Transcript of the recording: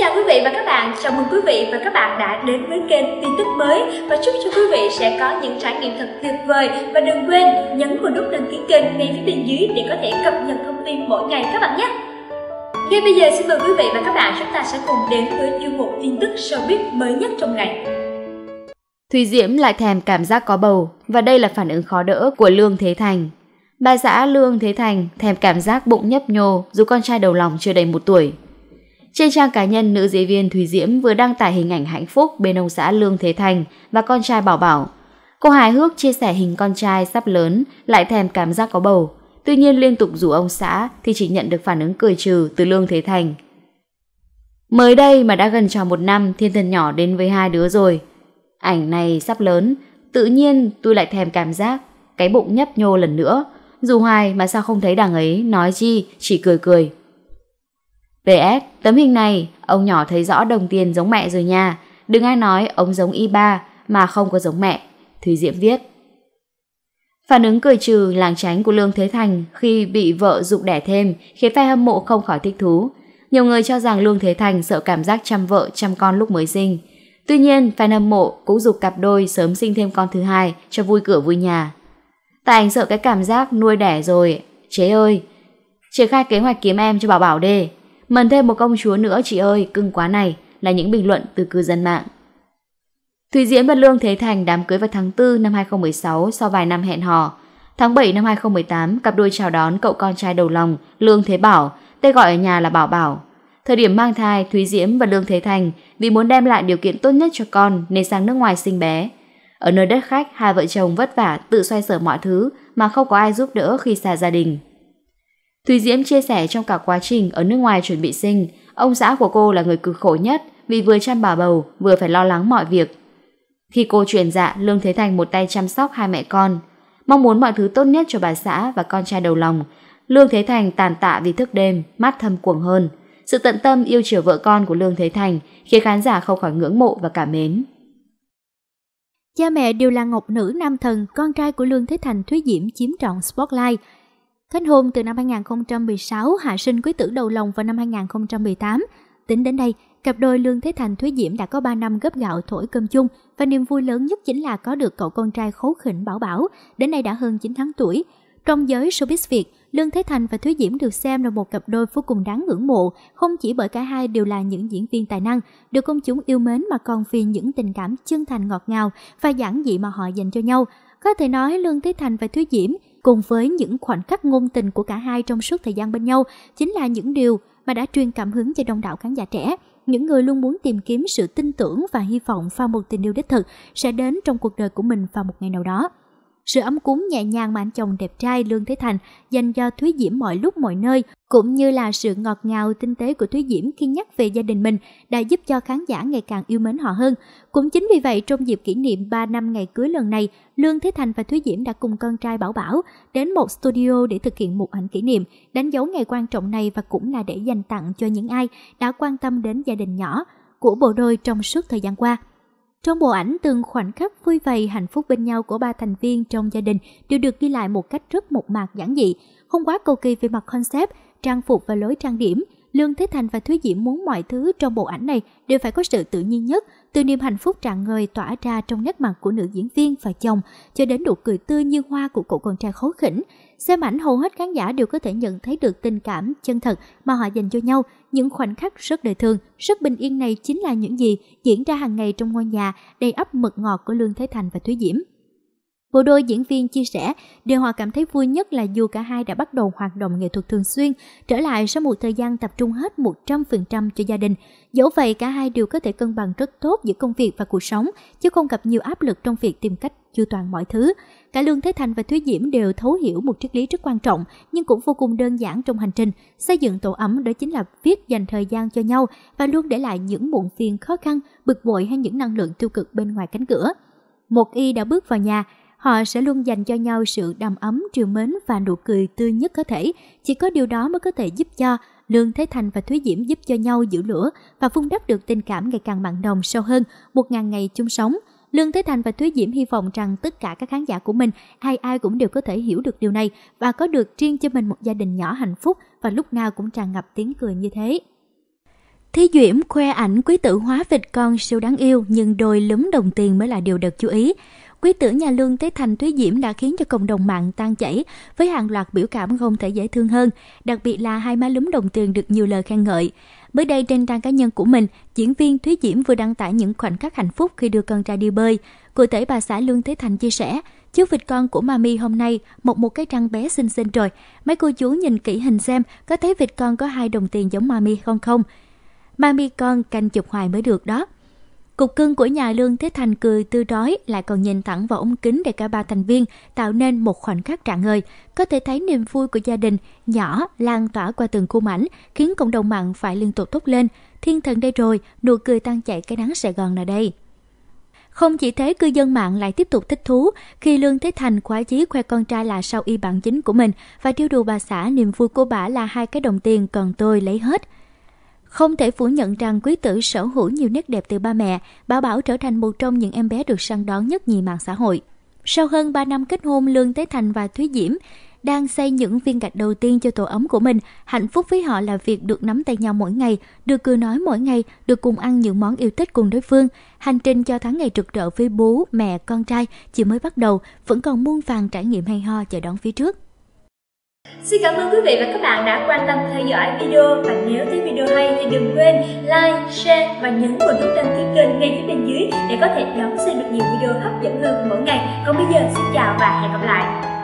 chào quý vị và các bạn, chào mừng quý vị và các bạn đã đến với kênh tin tức mới và chúc cho quý vị sẽ có những trải nghiệm thật tuyệt vời và đừng quên nhấn vào nút đăng ký kênh ngay phía bên dưới để có thể cập nhật thông tin mỗi ngày các bạn nhé. Ngay bây giờ xin mời quý vị và các bạn chúng ta sẽ cùng đến với chuyên mục tin tức showbiz mới nhất trong ngày. Thùy Diễm lại thèm cảm giác có bầu và đây là phản ứng khó đỡ của Lương Thế Thành. Bà xã Lương Thế Thành thèm cảm giác bụng nhấp nhô dù con trai đầu lòng chưa đầy một tuổi trên trang cá nhân, nữ diễn viên Thùy Diễm vừa đăng tải hình ảnh hạnh phúc bên ông xã Lương Thế Thành và con trai Bảo Bảo. Cô hài hước chia sẻ hình con trai sắp lớn, lại thèm cảm giác có bầu. Tuy nhiên liên tục rủ ông xã thì chỉ nhận được phản ứng cười trừ từ Lương Thế Thành. Mới đây mà đã gần tròn một năm, thiên thần nhỏ đến với hai đứa rồi. Ảnh này sắp lớn, tự nhiên tôi lại thèm cảm giác, cái bụng nhấp nhô lần nữa. Dù hoài mà sao không thấy đằng ấy, nói chi, chỉ cười cười. VS, tấm hình này, ông nhỏ thấy rõ đồng tiền giống mẹ rồi nha. Đừng ai nói ông giống y ba mà không có giống mẹ. Thúy Diễm viết. Phản ứng cười trừ làng tránh của Lương Thế Thành khi bị vợ dục đẻ thêm khiến phe hâm mộ không khỏi thích thú. Nhiều người cho rằng Lương Thế Thành sợ cảm giác chăm vợ chăm con lúc mới sinh. Tuy nhiên, fan hâm mộ cũng dục cặp đôi sớm sinh thêm con thứ hai cho vui cửa vui nhà. Tại anh sợ cái cảm giác nuôi đẻ rồi, chế ơi. Triển khai kế hoạch kiếm em cho bảo bảo đê. Mần thêm một công chúa nữa chị ơi, cưng quá này, là những bình luận từ cư dân mạng. Thùy Diễm và Lương Thế Thành đám cưới vào tháng 4 năm 2016 sau vài năm hẹn hò. Tháng 7 năm 2018, cặp đôi chào đón cậu con trai đầu lòng, Lương Thế Bảo, tên gọi ở nhà là Bảo Bảo. Thời điểm mang thai, Thúy Diễm và Lương Thế Thành vì muốn đem lại điều kiện tốt nhất cho con nên sang nước ngoài sinh bé. Ở nơi đất khách, hai vợ chồng vất vả tự xoay sở mọi thứ mà không có ai giúp đỡ khi xa gia đình. Thùy Diễm chia sẻ trong cả quá trình ở nước ngoài chuẩn bị sinh, ông xã của cô là người cực khổ nhất vì vừa chăm bà bầu, vừa phải lo lắng mọi việc. Khi cô chuyển dạ, Lương Thế Thành một tay chăm sóc hai mẹ con, mong muốn mọi thứ tốt nhất cho bà xã và con trai đầu lòng. Lương Thế Thành tàn tạ vì thức đêm, mắt thâm cuồng hơn. Sự tận tâm yêu chiều vợ con của Lương Thế Thành khiến khán giả không khỏi ngưỡng mộ và cảm mến. Cha mẹ đều là ngọc nữ nam thần, con trai của Lương Thế Thành Thúy Diễm chiếm trọn spotlight, Kết hôn từ năm 2016, Hạ sinh quý tử đầu lòng vào năm 2018. Tính đến đây, cặp đôi Lương Thế Thành Thúy Diễm đã có 3 năm góp gạo thổi cơm chung và niềm vui lớn nhất chính là có được cậu con trai khấu khỉnh Bảo Bảo, đến nay đã hơn 9 tháng tuổi. Trong giới showbiz Việt, Lương Thế Thành và Thúy Diễm được xem là một cặp đôi vô cùng đáng ngưỡng mộ, không chỉ bởi cả hai đều là những diễn viên tài năng, được công chúng yêu mến mà còn vì những tình cảm chân thành ngọt ngào và giản dị mà họ dành cho nhau. Có thể nói Lương Thế Thành và Thúy Diễm cùng với những khoảnh khắc ngôn tình của cả hai trong suốt thời gian bên nhau chính là những điều mà đã truyền cảm hứng cho đông đảo khán giả trẻ những người luôn muốn tìm kiếm sự tin tưởng và hy vọng vào một tình yêu đích thực sẽ đến trong cuộc đời của mình vào một ngày nào đó sự ấm cúng nhẹ nhàng mà anh chồng đẹp trai Lương Thế Thành dành cho Thúy Diễm mọi lúc mọi nơi, cũng như là sự ngọt ngào tinh tế của Thúy Diễm khi nhắc về gia đình mình đã giúp cho khán giả ngày càng yêu mến họ hơn. Cũng chính vì vậy, trong dịp kỷ niệm 3 năm ngày cưới lần này, Lương Thế Thành và Thúy Diễm đã cùng con trai Bảo Bảo đến một studio để thực hiện một ảnh kỷ niệm, đánh dấu ngày quan trọng này và cũng là để dành tặng cho những ai đã quan tâm đến gia đình nhỏ của bộ đôi trong suốt thời gian qua. Trong bộ ảnh, từng khoảnh khắc vui vầy hạnh phúc bên nhau của ba thành viên trong gia đình đều được ghi lại một cách rất mộc mạc giản dị, không quá cầu kỳ về mặt concept, trang phục và lối trang điểm – Lương Thế Thành và Thúy Diễm muốn mọi thứ trong bộ ảnh này đều phải có sự tự nhiên nhất, từ niềm hạnh phúc tràn ngời tỏa ra trong nét mặt của nữ diễn viên và chồng, cho đến nụ cười tươi như hoa của cậu con trai khấu khỉnh. Xem ảnh hầu hết khán giả đều có thể nhận thấy được tình cảm chân thật mà họ dành cho nhau. Những khoảnh khắc rất đời thường, rất bình yên này chính là những gì diễn ra hàng ngày trong ngôi nhà đầy ấp mực ngọt của Lương Thế Thành và Thúy Diễm. Bộ đôi diễn viên chia sẻ, điều họ cảm thấy vui nhất là dù cả hai đã bắt đầu hoạt động nghệ thuật thường xuyên, trở lại sau một thời gian tập trung hết 100% cho gia đình. Dẫu vậy, cả hai đều có thể cân bằng rất tốt giữa công việc và cuộc sống, chứ không gặp nhiều áp lực trong việc tìm cách chu toàn mọi thứ. Cả Lương Thế Thành và Thúy Diễm đều thấu hiểu một triết lý rất quan trọng nhưng cũng vô cùng đơn giản trong hành trình. Xây dựng tổ ấm đó chính là viết dành thời gian cho nhau và luôn để lại những muộn phiền khó khăn, bực bội hay những năng lượng tiêu cực bên ngoài cánh cửa. Một y đã bước vào nhà, Họ sẽ luôn dành cho nhau sự đầm ấm, trìu mến và nụ cười tươi nhất có thể. Chỉ có điều đó mới có thể giúp cho Lương Thế Thành và Thúy Diễm giúp cho nhau giữ lửa và vun đắp được tình cảm ngày càng mặn nồng sâu hơn, một ngàn ngày chung sống. Lương Thế Thành và Thúy Diễm hy vọng rằng tất cả các khán giả của mình, ai ai cũng đều có thể hiểu được điều này và có được riêng cho mình một gia đình nhỏ hạnh phúc và lúc nào cũng tràn ngập tiếng cười như thế. Thí Diễm khoe ảnh quý tử hóa vịt con siêu đáng yêu nhưng đôi lúm đồng tiền mới là điều được chú ý. Quý tử nhà Lương tới Thành Thúy Diễm đã khiến cho cộng đồng mạng tan chảy với hàng loạt biểu cảm không thể dễ thương hơn, đặc biệt là hai má lúm đồng tiền được nhiều lời khen ngợi. Mới đây trên trang cá nhân của mình, diễn viên Thúy Diễm vừa đăng tải những khoảnh khắc hạnh phúc khi đưa con trai đi bơi. Cụ thể bà xã Lương Thế Thành chia sẻ, "Chú vịt con của mami hôm nay một một cái trăng bé xinh xinh rồi. Mấy cô chú nhìn kỹ hình xem có thấy vịt con có hai đồng tiền giống mami không không? Mami con canh chụp hoài mới được đó. Cục cưng của nhà Lương Thế Thành cười tươi đói lại còn nhìn thẳng vào ống kính để cả ba thành viên tạo nên một khoảnh khắc trạng ngời. Có thể thấy niềm vui của gia đình nhỏ lan tỏa qua từng khung ảnh khiến cộng đồng mạng phải liên tục thốt lên. Thiên thần đây rồi, nụ cười tan chảy cái nắng Sài Gòn là đây. Không chỉ thế, cư dân mạng lại tiếp tục thích thú khi Lương Thế Thành khoái chí khoe con trai là sau y bản chính của mình và trêu đùa bà xã niềm vui của bà là hai cái đồng tiền còn tôi lấy hết – không thể phủ nhận rằng quý tử sở hữu nhiều nét đẹp từ ba mẹ, Bảo Bảo trở thành một trong những em bé được săn đón nhất nhì mạng xã hội. Sau hơn 3 năm kết hôn, Lương Tế Thành và Thúy Diễm đang xây những viên gạch đầu tiên cho tổ ấm của mình. Hạnh phúc với họ là việc được nắm tay nhau mỗi ngày, được cười nói mỗi ngày, được cùng ăn những món yêu thích cùng đối phương. Hành trình cho tháng ngày rực rỡ với bố, mẹ, con trai chỉ mới bắt đầu, vẫn còn muôn vàng trải nghiệm hay ho chờ đón phía trước. Xin cảm ơn quý vị và các bạn đã quan tâm theo dõi video và nếu thấy video hay thì đừng quên like, share và nhấn vào nút đăng ký kênh ngay phía bên dưới để có thể đón xem được nhiều video hấp dẫn hơn mỗi ngày. Còn bây giờ xin chào và hẹn gặp lại.